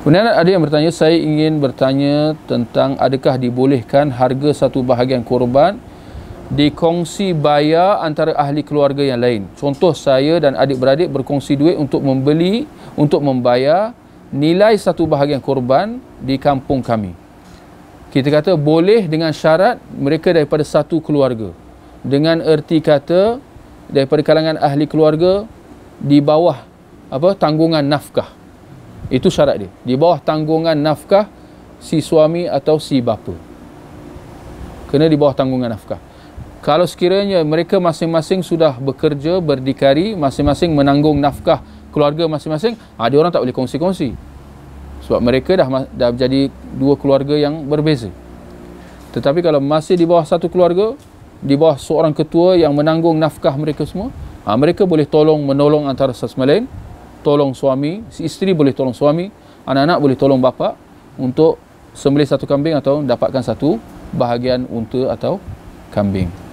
Kemudian ada yang bertanya, saya ingin bertanya tentang adakah dibolehkan harga satu bahagian korban dikongsi bayar antara ahli keluarga yang lain. Contoh saya dan adik-beradik berkongsi duit untuk membeli, untuk membayar nilai satu bahagian korban di kampung kami. Kita kata boleh dengan syarat mereka daripada satu keluarga. Dengan erti kata daripada kalangan ahli keluarga di bawah apa tanggungan nafkah. Itu syarat dia. Di bawah tanggungan nafkah si suami atau si bapa. Kena di bawah tanggungan nafkah. Kalau sekiranya mereka masing-masing sudah bekerja, berdikari, masing-masing menanggung nafkah keluarga masing-masing, ada ah, ha, orang tak boleh kongsi-kongsi. Sebab mereka dah dah jadi dua keluarga yang berbeza. Tetapi kalau masih di bawah satu keluarga, di bawah seorang ketua yang menanggung nafkah mereka semua, ha, mereka boleh tolong menolong antara sesama lain tolong suami, si isteri boleh tolong suami, anak-anak boleh tolong bapa untuk sembelih satu kambing atau dapatkan satu bahagian unta atau kambing.